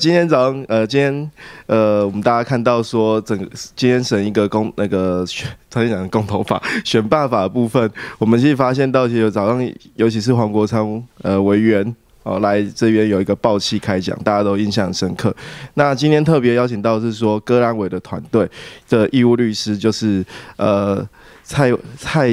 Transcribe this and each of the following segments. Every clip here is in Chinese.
今天早上，呃，今天，呃，我们大家看到说，整今天审一个公那个，选，昨天讲的公投法选办法部分，我们其实发现到，其实早上，尤其是黄国昌呃委员哦来这边有一个爆气开讲，大家都印象深刻。那今天特别邀请到是说，戈兰伟的团队的义务律师就是呃蔡蔡。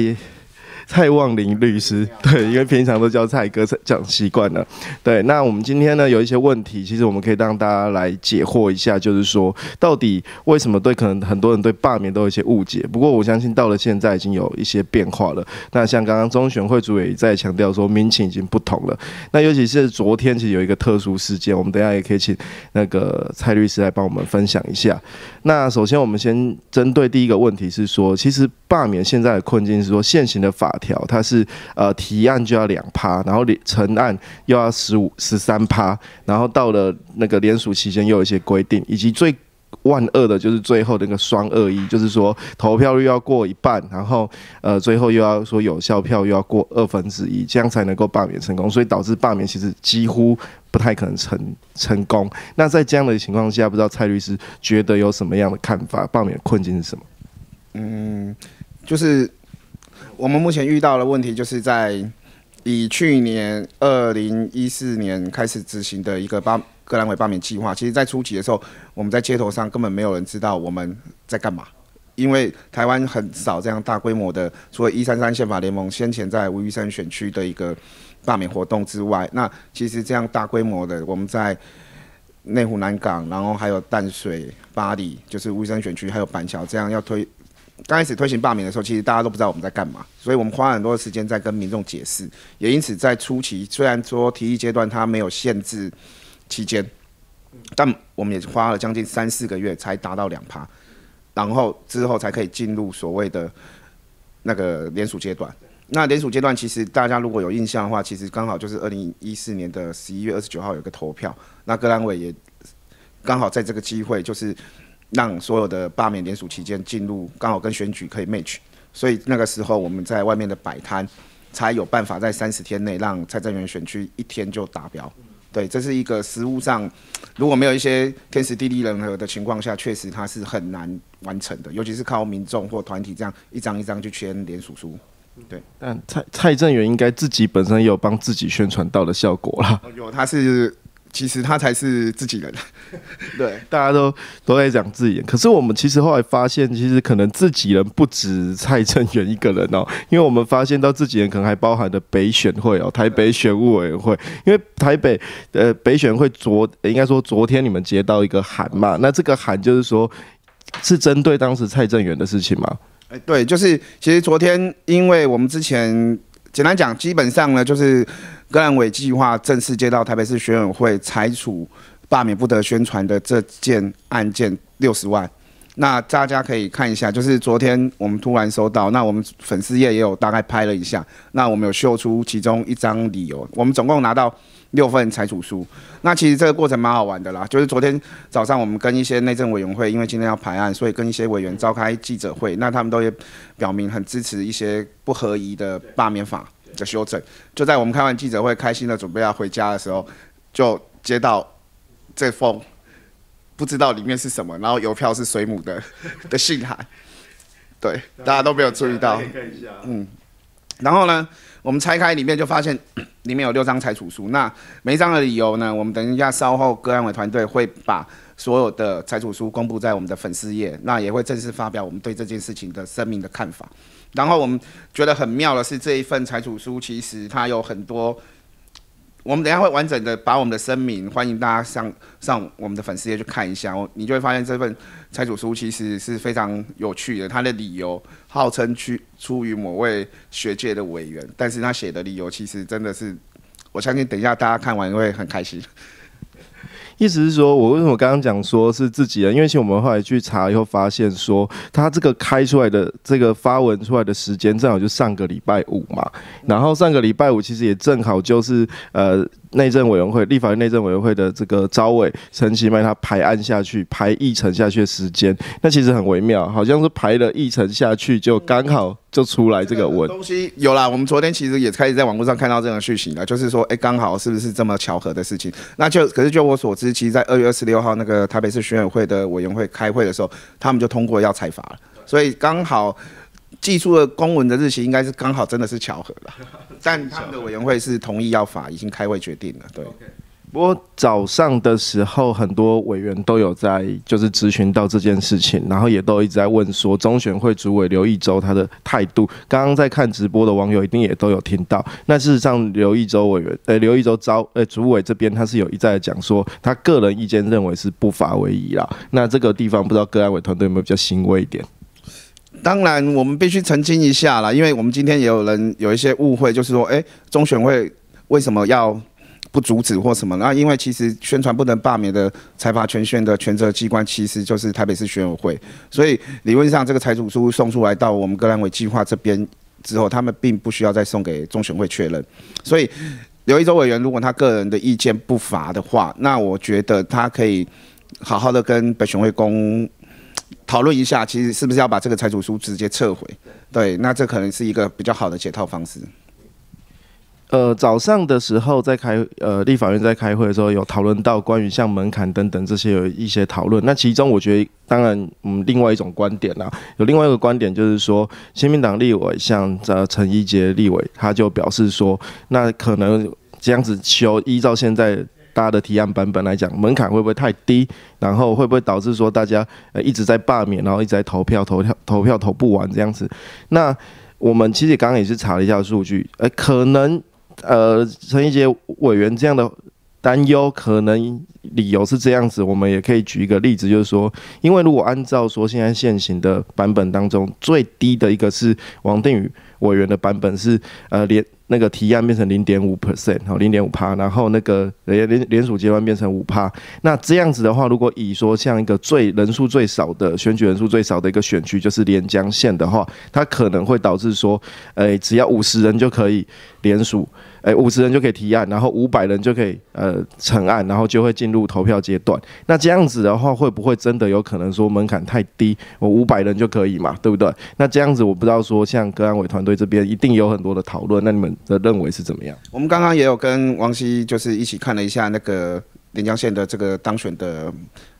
蔡旺林律师，对，因为平常都叫蔡哥讲习惯了，对。那我们今天呢，有一些问题，其实我们可以让大家来解惑一下，就是说到底为什么对，可能很多人对罢免都有一些误解。不过我相信到了现在，已经有一些变化了。那像刚刚中选会主也在强调说，民情已经不同了。那尤其是昨天，其实有一个特殊事件，我们等下也可以请那个蔡律师来帮我们分享一下。那首先，我们先针对第一个问题是说，其实罢免现在的困境是说，现行的法。条它是呃提案就要两趴，然后成案又要十五十三趴，然后到了那个联署期间又有一些规定，以及最万恶的就是最后那个双二一，就是说投票率要过一半，然后呃最后又要说有效票又要过二分之一，这样才能够罢免成功，所以导致罢免其实几乎不太可能成成功。那在这样的情况下，不知道蔡律师觉得有什么样的看法？罢免困境是什么？嗯，就是。我们目前遇到的问题，就是在以去年二零一四年开始执行的一个罢各兰委罢免计划。其实，在初期的时候，我们在街头上根本没有人知道我们在干嘛，因为台湾很少这样大规模的，除了一三三宪法联盟先前在乌玉山选区的一个罢免活动之外，那其实这样大规模的，我们在内湖、南港，然后还有淡水、巴黎，就是乌玉山选区，还有板桥，这样要推。刚开始推行罢免的时候，其实大家都不知道我们在干嘛，所以我们花了很多时间在跟民众解释，也因此在初期虽然说提议阶段它没有限制期间，但我们也花了将近三四个月才达到两趴，然后之后才可以进入所谓的那个联署阶段。那联署阶段其实大家如果有印象的话，其实刚好就是二零一四年的十一月二十九号有个投票，那各兰伟也刚好在这个机会就是。让所有的罢免联署期间进入刚好跟选举可以 match，所以那个时候我们在外面的摆摊，才有办法在三十天内让蔡正元选区一天就达标。对，这是一个实物上如果没有一些天时地利人和的情况下，确实他是很难完成的，尤其是靠民众或团体这样一张一张去签联署书。对，但蔡蔡正元应该自己本身也有帮自己宣传到的效果啦。有，他是。其实他才是自己人，对，大家都都在讲自己人。可是我们其实后来发现，其实可能自己人不止蔡正元一个人哦，因为我们发现到自己人可能还包含的北选会哦，台北选务委员会。因为台北呃北选会昨应该说昨天你们接到一个函嘛，那这个函就是说是针对当时蔡正元的事情吗？哎，对，就是其实昨天因为我们之前。简单讲，基本上呢，就是格兰伟计划正式接到台北市选委会裁处罢免不得宣传的这件案件六十万。那大家可以看一下，就是昨天我们突然收到，那我们粉丝页也有大概拍了一下，那我们有秀出其中一张理由，我们总共拿到。六份裁处书，那其实这个过程蛮好玩的啦。就是昨天早上，我们跟一些内政委员会，因为今天要排案，所以跟一些委员召开记者会，那他们都也表明很支持一些不合宜的罢免法的修正。就在我们开完记者会，开心的准备要回家的时候，就接到这封不知道里面是什么，然后邮票是水母的的信函。对，大家都没有注意到。嗯，然后呢？我们拆开里面就发现，里面有六张裁处书。那每张的理由呢？我们等一下稍后各案委团队会把所有的裁处书公布在我们的粉丝页，那也会正式发表我们对这件事情的声明的看法。然后我们觉得很妙的是这一份裁处书其实它有很多。我们等下会完整的把我们的声明，欢迎大家上上我们的粉丝页去看一下，你就会发现这份拆主书其实是非常有趣的，他的理由号称去出于某位学界的委员，但是他写的理由其实真的是，我相信等一下大家看完会很开心。意思是说，我为什么刚刚讲说是自己人？因为其实我们后来去查以后发现，说他这个开出来的这个发文出来的时间，正好就上个礼拜五嘛。然后上个礼拜五其实也正好就是呃。内政委员会、立法院内政委员会的这个招委陈其迈，他排案下去、排一层下去的时间，那其实很微妙，好像是排了一层下去就刚好就出来这个文东西。有啦，我们昨天其实也开始在网络上看到这样的息情了，就是说，哎，刚好是不是这么巧合的事情？那就可是就我所知，其实，在二月二十六号那个台北市选委会的委员会开会的时候，他们就通过要采罚了，所以刚好。寄出的公文的日期应该是刚好真的是巧合了，但他们的委员会是同意要罚，已经开会决定了。对，不过早上的时候很多委员都有在就是咨询到这件事情，然后也都一直在问说中选会主委刘一周他的态度。刚刚在看直播的网友一定也都有听到。那事实上，刘一周委员呃 刘一周招呃主委这边他是有一再讲说他个人意见认为是不罚为宜啦。那这个地方不知道各案委团队有没有比较欣慰一点？当然，我们必须澄清一下啦，因为我们今天也有人有一些误会，就是说，哎，中选会为什么要不阻止或什么？那因为其实宣传不能罢免的财阀权限的权责机关其实就是台北市选委会，所以理论上这个财主书送出来到我们格兰委计划这边之后，他们并不需要再送给中选会确认。所以刘一周委员如果他个人的意见不法的话，那我觉得他可以好好的跟北选会公。讨论一下，其实是不是要把这个拆除书直接撤回？对，那这可能是一个比较好的解套方式。呃，早上的时候在开呃立法院在开会的时候，有讨论到关于像门槛等等这些有一些讨论。那其中我觉得，当然，嗯，另外一种观点啦，有另外一个观点就是说，新民党立委像呃陈一杰立委，他就表示说，那可能这样子修依照现在。大的提案版本来讲，门槛会不会太低？然后会不会导致说大家呃一直在罢免，然后一直在投票、投票、投票投不完这样子？那我们其实刚刚也是查了一下数据，呃，可能呃陈一杰委员这样的担忧，可能理由是这样子。我们也可以举一个例子，就是说，因为如果按照说现在现行的版本当中，最低的一个是王定宇委员的版本是呃连。那个提案变成零点五 percent，哦，零点五趴，然后那个联联联署阶段变成五趴，那这样子的话，如果以说像一个最人数最少的选举人数最少的一个选区，就是连江县的话，它可能会导致说，呃，只要五十人就可以联署。哎，五十人就可以提案，然后五百人就可以呃成案，然后就会进入投票阶段。那这样子的话，会不会真的有可能说门槛太低？我五百人就可以嘛，对不对？那这样子，我不知道说像葛安委团队这边一定有很多的讨论，那你们的认为是怎么样？我们刚刚也有跟王希就是一起看了一下那个连江县的这个当选的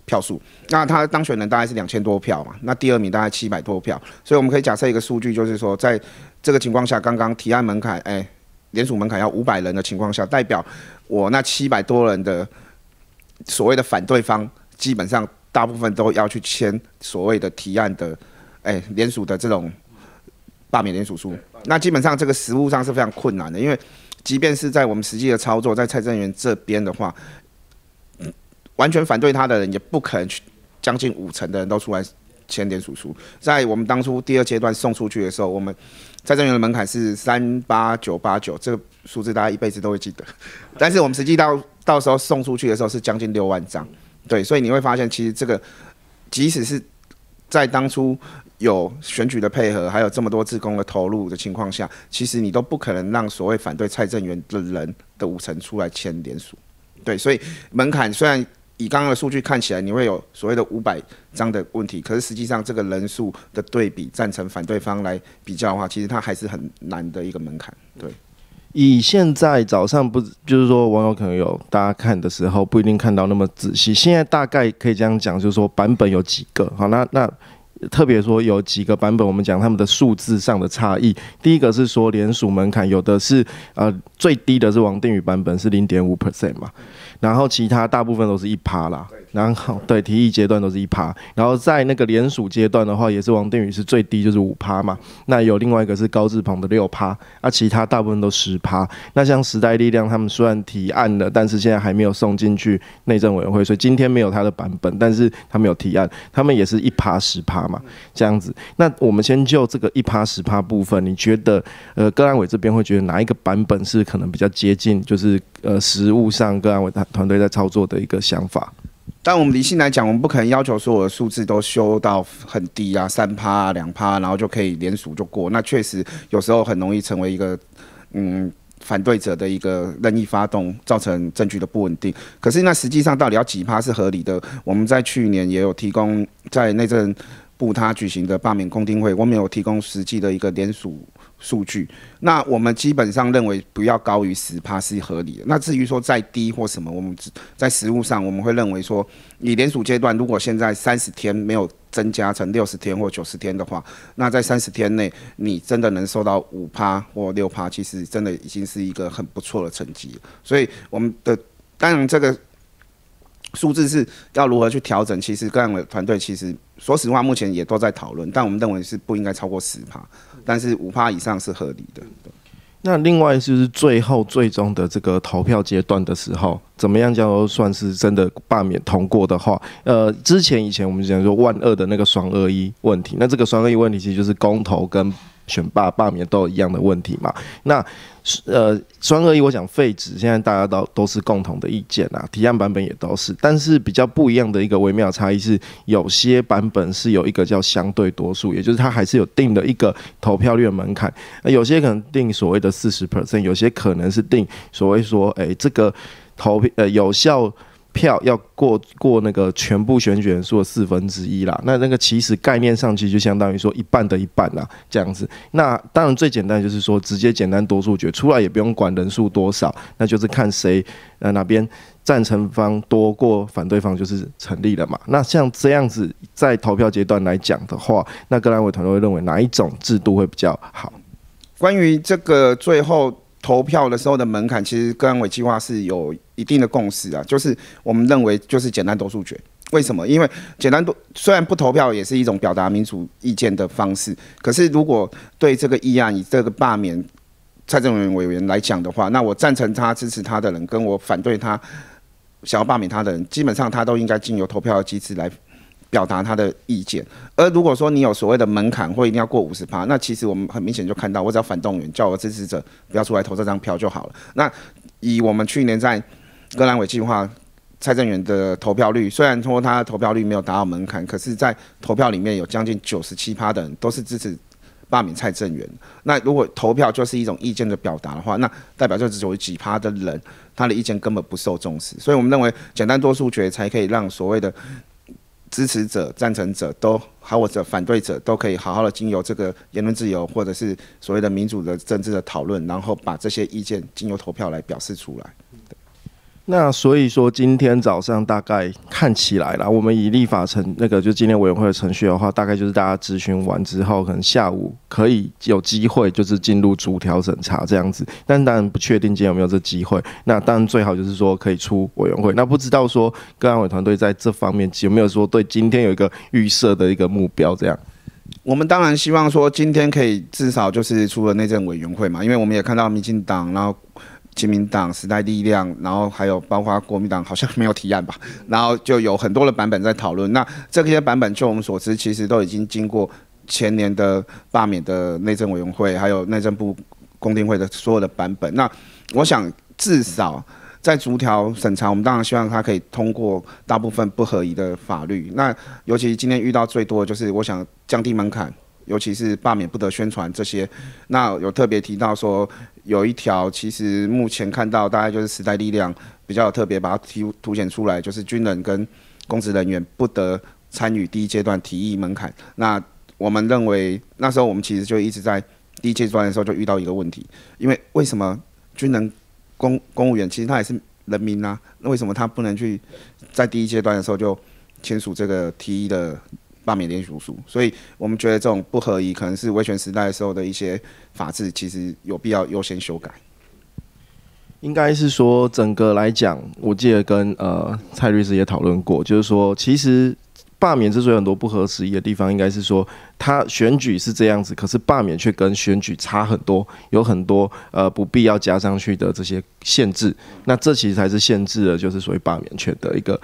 票数，那他当选人大概是两千多票嘛，那第二名大概七百多票，所以我们可以假设一个数据，就是说在这个情况下，刚刚提案门槛，哎。联署门槛要五百人的情况下，代表我那七百多人的所谓的反对方，基本上大部分都要去签所谓的提案的，哎，联署的这种罢免联署书。那基本上这个实务上是非常困难的，因为即便是在我们实际的操作，在蔡正元这边的话，完全反对他的人也不可能去，将近五成的人都出来。签联署书，在我们当初第二阶段送出去的时候，我们蔡政元的门槛是三八九八九，这个数字大家一辈子都会记得。但是我们实际到到时候送出去的时候是将近六万张，对，所以你会发现，其实这个，即使是在当初有选举的配合，还有这么多职工的投入的情况下，其实你都不可能让所谓反对蔡正元的人的五成出来签联署，对，所以门槛虽然。以刚刚的数据看起来，你会有所谓的五百张的问题，可是实际上这个人数的对比，赞成反对方来比较的话，其实它还是很难的一个门槛。对，以现在早上不就是说网友可能有大家看的时候不一定看到那么仔细，现在大概可以这样讲，就是说版本有几个，好，那那特别说有几个版本，我们讲他们的数字上的差异。第一个是说连署门槛，有的是呃最低的是王定宇版本是零点五 percent 嘛。然后其他大部分都是一趴啦。然后对提议阶段都是一趴，然后在那个联署阶段的话，也是王定宇是最低就是五趴嘛。那有另外一个是高志鹏的六趴，啊，其他大部分都十趴。那像时代力量他们虽然提案了，但是现在还没有送进去内政委员会，所以今天没有他的版本，但是他们有提案，他们也是一趴十趴嘛，这样子。那我们先就这个一趴十趴部分，你觉得呃，各案委这边会觉得哪一个版本是可能比较接近，就是呃，实物上各案委团团队在操作的一个想法？但我们理性来讲，我们不可能要求所有的数字都修到很低啊，三趴啊，两趴，然后就可以连署就过。那确实有时候很容易成为一个，嗯，反对者的一个任意发动，造成证据的不稳定。可是那实际上到底要几趴是合理的？我们在去年也有提供在内政部他举行的罢免公听会，我们有提供实际的一个连署。数据，那我们基本上认为不要高于十帕是合理的。那至于说再低或什么，我们在实物上我们会认为说，你连署阶段如果现在三十天没有增加成六十天或九十天的话，那在三十天内你真的能收到五趴或六趴，其实真的已经是一个很不错的成绩。所以我们的当然这个。数字是要如何去调整？其实，各样的团队其实说实话，目前也都在讨论。但我们认为是不应该超过十趴，但是五趴以上是合理的。那另外就是最后最终的这个投票阶段的时候，怎么样叫算是真的罢免通过的话？呃，之前以前我们讲说万恶的那个双二一问题，那这个双二一问题其实就是公投跟。选罢罢免都一样的问题嘛？那呃，双二一我想废止，现在大家都都是共同的意见啊，提案版本也都是。但是比较不一样的一个微妙差异是，有些版本是有一个叫相对多数，也就是它还是有定的一个投票率的门槛。有些可能定所谓的四十 percent，有些可能是定所谓说，哎，这个投呃有效。票要过过那个全部选举人数的四分之一啦，那那个其实概念上其实就相当于说一半的一半啦这样子。那当然最简单就是说直接简单多数决，出来也不用管人数多少，那就是看谁呃哪边赞成方多过反对方就是成立了嘛。那像这样子在投票阶段来讲的话，那兰伟委队会认为哪一种制度会比较好？关于这个最后投票的时候的门槛，其实格兰委计划是有。一定的共识啊，就是我们认为就是简单多数决。为什么？因为简单多虽然不投票也是一种表达民主意见的方式，可是如果对这个议案，以这个罢免蔡正元委员来讲的话，那我赞成他支持他的人，跟我反对他想要罢免他的人，基本上他都应该经由投票的机制来表达他的意见。而如果说你有所谓的门槛或一定要过五十趴，那其实我们很明显就看到，我只要反动员，叫我支持者不要出来投这张票就好了。那以我们去年在格兰伟计划蔡正元的投票率，虽然说他的投票率没有达到门槛，可是，在投票里面有将近九十七趴的人都是支持罢免蔡正元。那如果投票就是一种意见的表达的话，那代表就只有几趴的人，他的意见根本不受重视。所以我们认为，简单多数决才可以让所谓的支持者、赞成者都，还或者反对者都可以好好的经由这个言论自由，或者是所谓的民主的政治的讨论，然后把这些意见经由投票来表示出来。那所以说，今天早上大概看起来啦，我们以立法程那个，就今天委员会的程序的话，大概就是大家咨询完之后，可能下午可以有机会，就是进入主条审查这样子。但当然不确定今天有没有这机会。那当然最好就是说可以出委员会。那不知道说各案委团队在这方面有没有说对今天有一个预设的一个目标这样？我们当然希望说今天可以至少就是出了内政委员会嘛，因为我们也看到民进党然后。国民党、时代力量，然后还有包括国民党，好像没有提案吧。然后就有很多的版本在讨论。那这些版本，据我们所知，其实都已经经过前年的罢免的内政委员会，还有内政部公听会的所有的版本。那我想，至少在逐条审查，我们当然希望它可以通过大部分不合宜的法律。那尤其今天遇到最多的就是，我想降低门槛，尤其是罢免不得宣传这些。那有特别提到说。有一条，其实目前看到大概就是时代力量比较特别，把它提凸显出来，就是军人跟公职人员不得参与第一阶段提议门槛。那我们认为，那时候我们其实就一直在第一阶段的时候就遇到一个问题，因为为什么军人、公公务员其实他也是人民呢？那为什么他不能去在第一阶段的时候就签署这个提议的？罢免连署书，所以我们觉得这种不合宜，可能是威权时代的时候的一些法制，其实有必要优先修改。应该是说，整个来讲，我记得跟呃蔡律师也讨论过，就是说，其实罢免之所以很多不合时宜的地方，应该是说，他选举是这样子，可是罢免却跟选举差很多，有很多呃不必要加上去的这些限制。那这其实才是限制了，就是所谓罢免权的一个。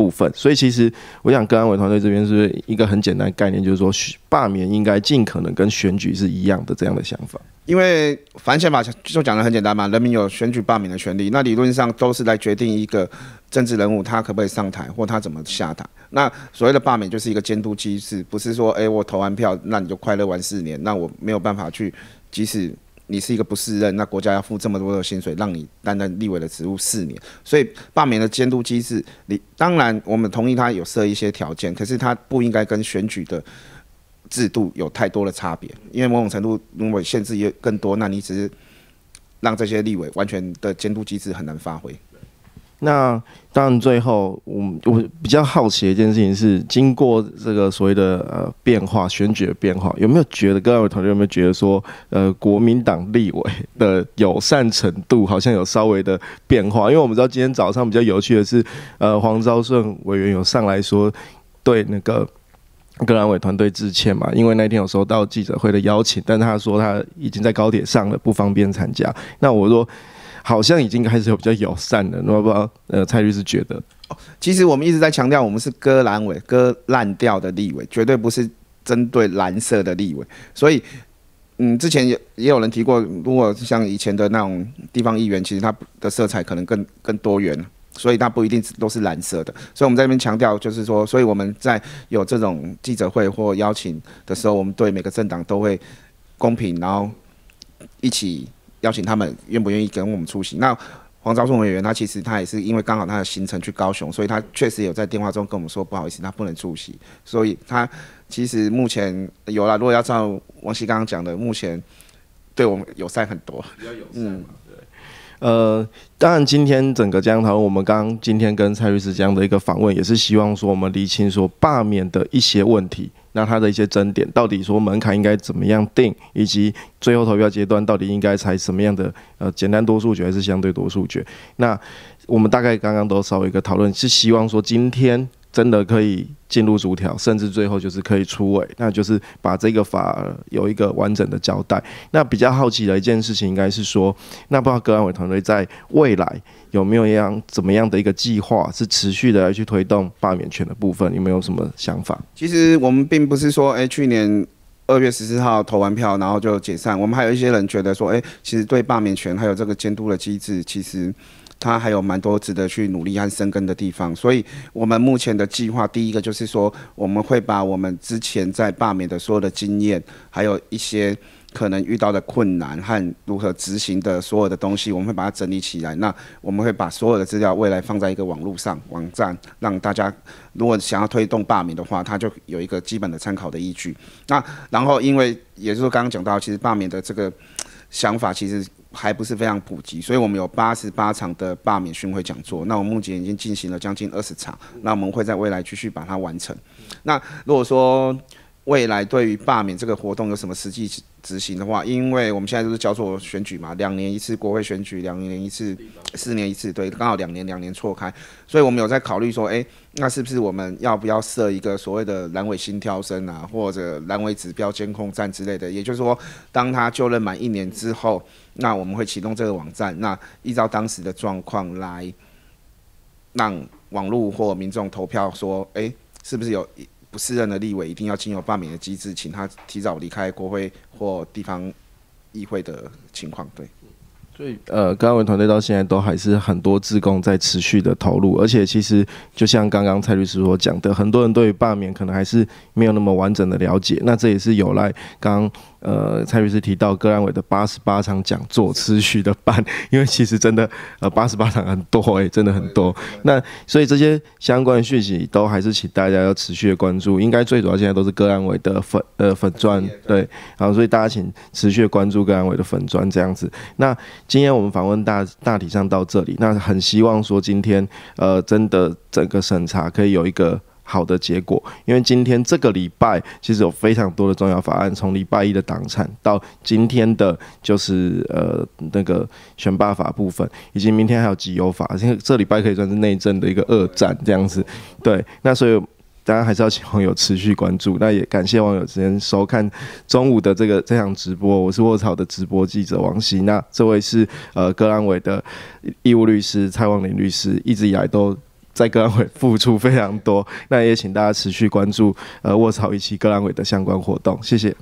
部分，所以其实我想，跟安委团队这边是一个很简单的概念，就是说，罢免应该尽可能跟选举是一样的这样的想法。因为反宪法就讲的很简单嘛，人民有选举罢免的权利，那理论上都是来决定一个政治人物他可不可以上台或他怎么下台。那所谓的罢免就是一个监督机制，不是说哎我投完票，那你就快乐完四年，那我没有办法去即使。你是一个不适任，那国家要付这么多的薪水让你担任立委的职务四年，所以罢免的监督机制，你当然我们同意他有设一些条件，可是他不应该跟选举的制度有太多的差别，因为某种程度如果限制也更多，那你只是让这些立委完全的监督机制很难发挥。那当然，最后我我比较好奇的一件事情是，经过这个所谓的呃变化，选举的变化，有没有觉得各位同团队有没有觉得说，呃，国民党立委的友善程度好像有稍微的变化？因为我们知道今天早上比较有趣的是，呃，黄昭顺委员有上来说，对那个各兰伟团队致歉嘛，因为那天有收到记者会的邀请，但他说他已经在高铁上了，不方便参加。那我说。好像已经开始有比较友善了，那不呃，蔡律师觉得，其实我们一直在强调，我们是割阑尾、割烂掉的立委，绝对不是针对蓝色的立委。所以，嗯，之前也也有人提过，如果像以前的那种地方议员，其实他的色彩可能更更多元，所以他不一定都是蓝色的。所以，我们在这边强调就是说，所以我们在有这种记者会或邀请的时候，我们对每个政党都会公平，然后一起。邀请他们愿不愿意跟我们出席？那黄昭顺委员，他其实他也是因为刚好他的行程去高雄，所以他确实有在电话中跟我们说不好意思，他不能出席。所以他其实目前有了，如果要照王希刚刚讲的，目前对我们友善很多，比较友善嘛。呃，当然今天整个这档讨论，我们刚今天跟蔡律师这样的一个访问，也是希望说我们厘清说罢免的一些问题。那它的一些争点，到底说门槛应该怎么样定，以及最后投票阶段到底应该采什么样的呃简单多数决还是相对多数决？那我们大概刚刚都稍微一个讨论，是希望说今天。真的可以进入逐条，甚至最后就是可以出位，那就是把这个法有一个完整的交代。那比较好奇的一件事情，应该是说，那不知道国安委团队在未来有没有一样怎么样的一个计划，是持续的来去推动罢免权的部分，有没有什么想法？其实我们并不是说，哎，去年二月十四号投完票然后就解散，我们还有一些人觉得说，哎，其实对罢免权还有这个监督的机制，其实。它还有蛮多值得去努力和深耕的地方，所以我们目前的计划，第一个就是说，我们会把我们之前在罢免的所有的经验，还有一些可能遇到的困难和如何执行的所有的东西，我们会把它整理起来。那我们会把所有的资料未来放在一个网络上网站，让大家如果想要推动罢免的话，它就有一个基本的参考的依据。那然后因为，也就是刚刚讲到，其实罢免的这个 想法，其实。还不是非常普及，所以我们有八十八场的罢免巡回讲座，那我们目前已经进行了将近二十场，那我们会在未来继续把它完成。那如果说，未来对于罢免这个活动有什么实际执行的话？因为我们现在都是叫做选举嘛，两年一次国会选举，两年一次，四年一次，对，刚好两年两年错开，所以我们有在考虑说，哎，那是不是我们要不要设一个所谓的阑尾心跳声啊，或者阑尾指标监控站之类的？也就是说，当他就任满一年之后，那我们会启动这个网站，那依照当时的状况来，让网络或民众投票说，哎，是不是有？不适任的立委，一定要经由罢免的机制，请他提早离开国会或地方议会的情况。对，所以呃，刚刚团队到现在都还是很多自工在持续的投入，而且其实就像刚刚蔡律师所讲的，很多人对于罢免可能还是没有那么完整的了解，那这也是有赖刚。呃，蔡律师提到，柯安伟的八十八场讲座持续的办，因为其实真的，呃，八十八场很多诶，真的很多。那所以这些相关讯息都还是请大家要持续的关注。应该最主要现在都是柯安伟的粉呃粉砖，对，然后所以大家请持续关注柯安伟的粉砖这样子。那今天我们访问大大体上到这里，那很希望说今天呃真的整个审查可以有一个。好的结果，因为今天这个礼拜其实有非常多的重要法案，从礼拜一的党产到今天的，就是呃那个选罢法部分，以及明天还有集邮法，这为这礼拜可以算是内政的一个恶战这样子。对，那所以大家还是要请网友持续关注。那也感谢网友之前收看中午的这个这场直播，我是卧草的直播记者王希。那这位是呃格兰伟的义务律师蔡旺林律师，一直以来都。在格兰委付出非常多，那也请大家持续关注呃卧槽以及格兰委的相关活动，谢谢。